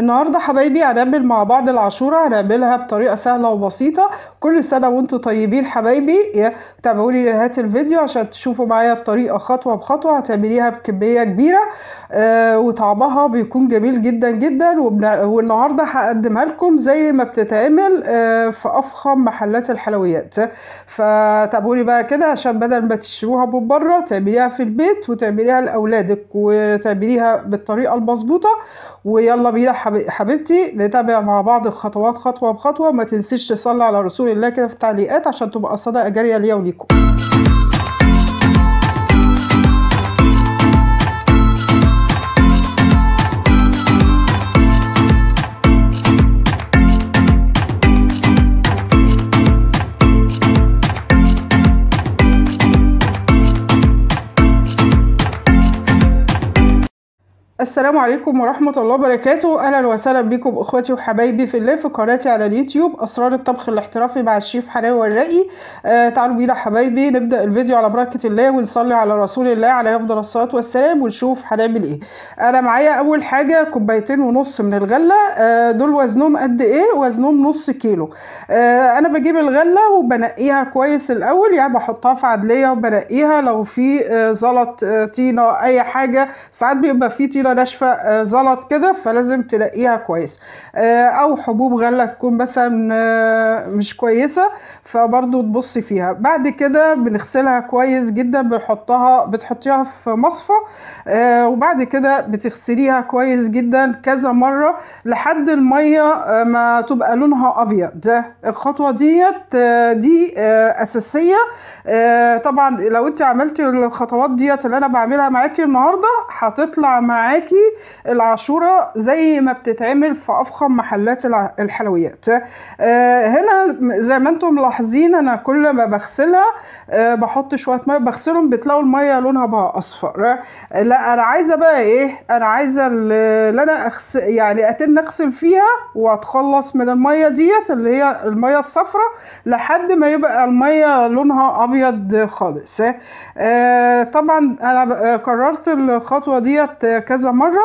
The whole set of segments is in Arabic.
النهارده حبايبي هنعمل مع بعض العاشوره هنعملها بطريقه سهله وبسيطه كل سنه وانتم طيبين حبايبي تابعوا لي لنهايه الفيديو عشان تشوفوا معايا الطريقه خطوه بخطوه هتعمليها بكميه كبيره آه وطعمها بيكون جميل جدا جدا والنهارده هقدمها لكم زي ما بتتعمل آه في افخم محلات الحلويات فتابعوا لي بقى كده عشان بدل ما تشتروها من بره تعمليها في البيت وتعمليها لاولادك وتعمليها بالطريقه المظبوطه ويلا بينا حبيبتي نتابع مع بعض الخطوات خطوه بخطوه ما تنسيش تصلي على رسول الله كده في التعليقات عشان تبقى الصدقه جاريه ليا وليكم السلام عليكم ورحمة الله وبركاته أهلا وسهلا بكم إخواتي وحبايبي في الله في قناتي على اليوتيوب أسرار الطبخ الاحترافي مع الشيف حلاوة الرقي آه تعالوا بينا حبايبي نبدأ الفيديو على بركة الله ونصلي على رسول الله عليه أفضل الصلاة والسلام ونشوف هنعمل إيه أنا معايا أول حاجة كوبايتين ونص من الغلة آه دول وزنهم قد إيه وزنهم نص كيلو آه أنا بجيب الغلة وبنقيها كويس الأول يعني بحطها في عدلية وبنقيها لو في آه، زلط آه، طينة أي حاجة ساعات بيبقى في طينة ناشفه آه، زلط كده فلازم تلاقيها كويس آه، او حبوب غله تكون مثلا آه، مش كويسه فبرضو تبصي فيها بعد كده بنغسلها كويس جدا بنحطها بتحطيها في مصفى وبعد كده بتغسليها كويس جدا كذا مره لحد الميه ما تبقى لونها ابيض الخطوه ديت دي اساسيه طبعا لو انت عملتي الخطوات ديت اللي انا بعملها معاكي النهارده هتطلع معاكي دلوقتي العاشوره زي ما بتتعمل في افخم محلات الحلويات آه، هنا زي ما انتم ملاحظين انا كل ما بغسلها آه، بحط شويه ميه بغسلهم بتلاقوا الميه لونها بقى اصفر لا انا عايزه بقى ايه انا عايزه اللي انا أغسل يعني اتن اغسل فيها واتخلص من الميه ديت اللي هي الميه الصفراء لحد ما يبقى الميه لونها ابيض خالص آه، طبعا انا قررت الخطوه ديت كذا مره مره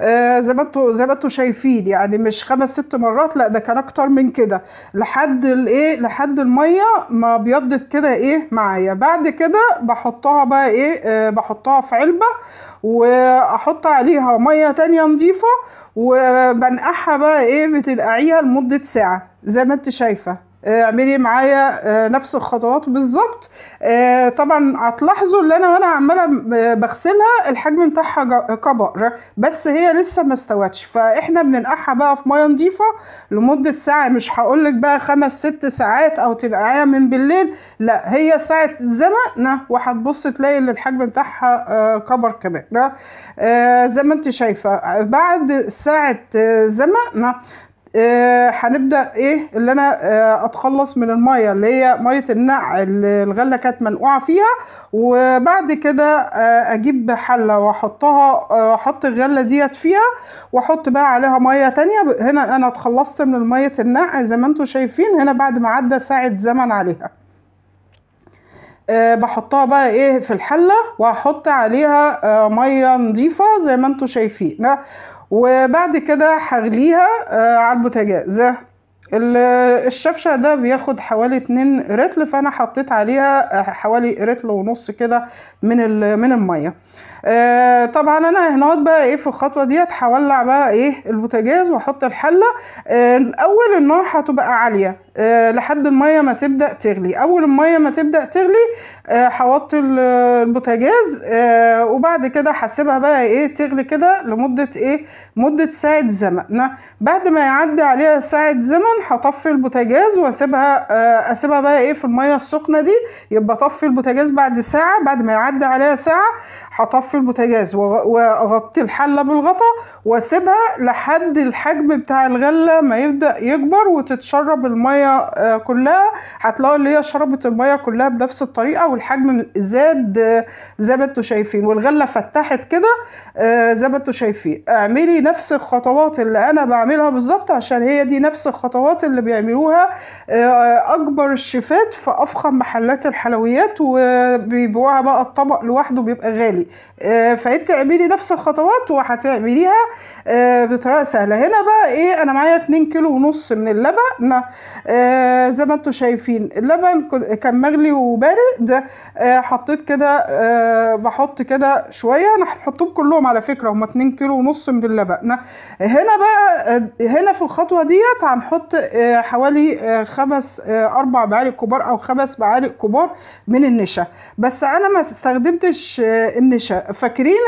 آه زي ما انتوا زي ما شايفين يعني مش خمس ست مرات لا ده كان اكتر من كده لحد الايه لحد الميه ما بيضت كده ايه معايا بعد كده بحطها بقى ايه آه بحطها في علبه واحط عليها ميه تانية نظيفه وبنقعها بقى ايه بتنقعيها لمده ساعه زي ما انت شايفه اعملي معايا آه، نفس الخطوات بالظبط آه، طبعا هتلاحظوا ان انا وانا عماله آه، بغسلها الحجم بتاعها كبر بس هي لسه ما استوتش فاحنا بننقعها بقى في ميه نظيفه لمده ساعه مش هقولك بقى خمس ست ساعات او تنقعيها من بالليل لا هي ساعه زمقنا وهتبص تلاقي ان الحجم بتاعها كبر كمان زي ما انت شايفه بعد ساعه زمن آه، هنبدا ايه اللي انا آه، اتخلص من الميه اللي هي ميه النقع اللي الغله كانت منقوعه فيها وبعد كده آه، اجيب حله واحطها احط الغله ديت فيها واحط بقى عليها ميه تانية هنا انا اتخلصت من ميه النقع زي ما انتم شايفين هنا بعد ما عدى ساعه زمن عليها أه بحطها بقى ايه في الحله واحط عليها أه ميه نظيفه زي ما انتم شايفين وبعد كده هغليها آه، على البوتاجاز الشفشة ده بياخد حوالي اتنين رتل فانا حطيت عليها آه، حوالي رتل ونص كده من من الميه آه، طبعا انا هنقعد بقى ايه في الخطوه ديت هولع بقى ايه البوتاجاز واحط الحله آه الاول النار هتبقى عاليه آه لحد الميه ما تبدا تغلي اول الميه ما تبدا تغلي آه، هوطي آه البوتاجاز آه وبعد كده هسيبها بقى ايه تغلي كده لمده ايه مده ساعه زمن بعد ما يعدي عليها ساعه زمن هطفي البوتاجاز واسيبها آه اسيبها بقى ايه في الميه السخنه دي يبقى طفي البوتاجاز بعد ساعه بعد ما يعدي عليها ساعه هطفي في البوتاجاز واغطي الحله بالغطا واسيبها لحد الحجم بتاع الغله ما يبدا يكبر وتتشرب الميه آه، كلها هتلاقوا اللي هي شربت الميه كلها بنفس الطريقه والحجم زاد آه، زي ما انتوا شايفين والغله فتحت كده آه، زي ما انتوا شايفين اعملي نفس الخطوات اللي انا بعملها بالظبط عشان هي دي نفس الخطوات اللي بيعملوها اكبر الشيفات في افخم محلات الحلويات وبيبيعوها بقى الطبق لوحده بيبقى غالي آه، فانت اعملي نفس الخطوات وهتعمليها آه، بطريقه سهله هنا بقى ايه انا معايا 2 كيلو ونص من اللبن آه، زي ما انتم شايفين اللبن كان مغلي وبارد حطيت كده بحط كده شويه انا هحطهم كلهم على فكره هما 2 كيلو ونص من اللبن هنا بقى هنا في الخطوه ديت هنحط حوالي خمس اربع معالق كبار او خمس معالق كبار من النشا بس انا ما استخدمتش النشا فاكرين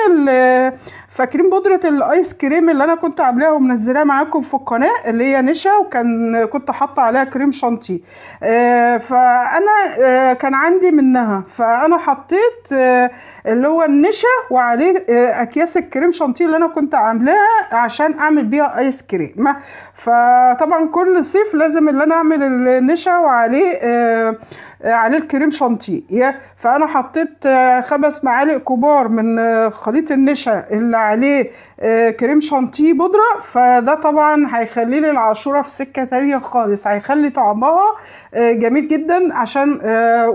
فاكرين بودره الايس كريم اللي انا كنت عاملاها ومنزلاها معاكم في القناه اللي هي نشا وكان كنت حاطه عليها كريم شانتي آه، فانا آه، كان عندي منها فانا حطيت آه، اللي هو النشا وعليه اكياس الكريم شانتي اللي انا كنت عاملاها عشان اعمل بيها ايس كريم فطبعا كل صيف لازم اللي انا اعمل النشا وعليه عليه الكريم شانتي فانا حطيت خمس معالق كبار من كان آه، خليط النشا اللي عليه آه، كريم شانتيه بودرة فده طبعا هيخلي لي العاشورة في سكة تانية خالص هيخلي طعمها آه، جميل جدا عشان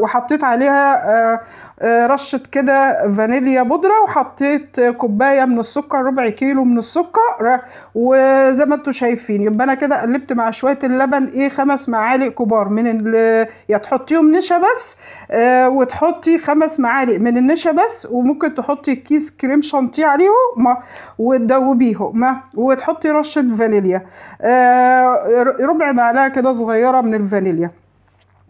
وحطيت عليها رشة كده فانيليا بودرة وحطيت كوباية من السكر ربع كيلو من السكر وزي ما انتوا شايفين يبقى انا كده قلبت مع شوية اللبن ايه خمس معالق كبار من يا تحطيهم نشا بس وتحطي خمس معالق من النشا بس وممكن تحطي تحطي كيس كريم شانتيه عليهم وتدوبيهم وتحطي رشه فانيليا آه ربع معلقه كده صغيره من الفانيليا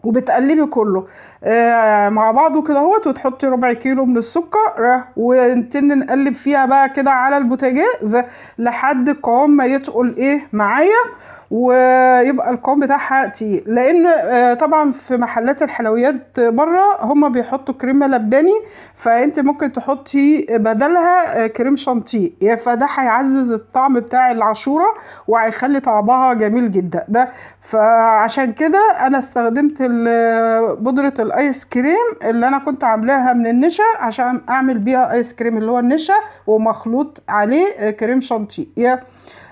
وبتقلبي كله آه، مع بعضه كده اهوت وتحطي ربع كيلو من السكر آه، ونتن نقلب فيها بقى كده على البوتاجاز لحد القوام ما يتقل ايه معايا ويبقى القوام بتاعها تقيل لان آه، طبعا في محلات الحلويات بره هما بيحطوا كريمه لباني فانت ممكن تحطي بدلها كريم شانتيه فده هيعزز الطعم بتاع العاشوره وهيخلي طعمها جميل جدا فعشان كده انا استخدمت بودرة الايس كريم اللي انا كنت عاملاها من النشا عشان اعمل بيها ايس كريم اللي هو النشا ومخلوط عليه آه، كريم شانتيه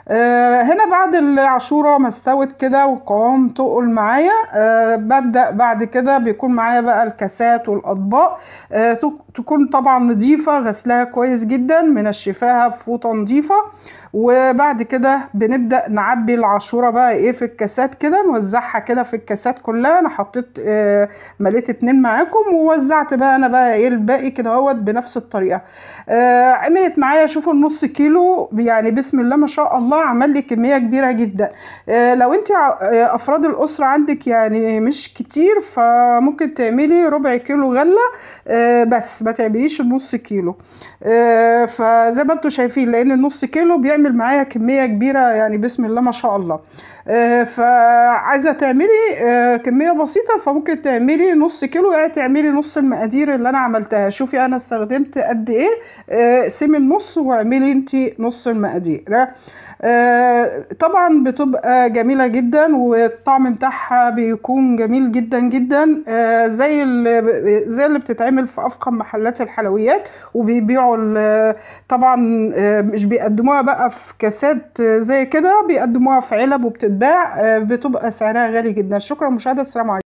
آه، هنا بعد العشورة ما استوت كده وقوام تقل معايا آه، ببدأ بعد كده بيكون معايا بقى الكاسات والأطباق آه، تكون طبعا نظيفة غسلها كويس جدا منشفاها بفوطة نظيفة وبعد كده بنبدأ نعبي العشورة بقى ايه في الكاسات كده نوزعها كده في الكاسات كلها انا حطيت مليت اتنين معاكم ووزعت بقى انا بقى ايه الباقي كده اهوت بنفس الطريقة عملت معايا شوفوا النص كيلو يعني بسم الله ما شاء الله عمل لي كميه كبيره جدا آه، لو انت آه، افراد الاسره عندك يعني مش كتير فممكن تعملي ربع كيلو غله آه، بس ما تعمليش النص كيلو فزي ما انتم شايفين لان النص كيلو بيعمل معايا كميه كبيره يعني بسم الله ما شاء الله آه، فعايزه تعملي آه، كميه بسيطه فممكن تعملي نص كيلو يعني تعملي نص المقادير اللي انا عملتها شوفي انا استخدمت قد ايه آه، سمي النص واعملي انت نص المقادير طبعا بتبقى جميله جدا والطعم بتاعها بيكون جميل جدا جدا زي اللي زي اللي بتتعمل في افخم محلات الحلويات وبيبيعوا طبعا مش بيقدموها بقى في كاسات زي كده بيقدموها في علب وبتقدموها آه، بتبقى سعرها غالي جدا شكرا مشاهدة السلام عليكم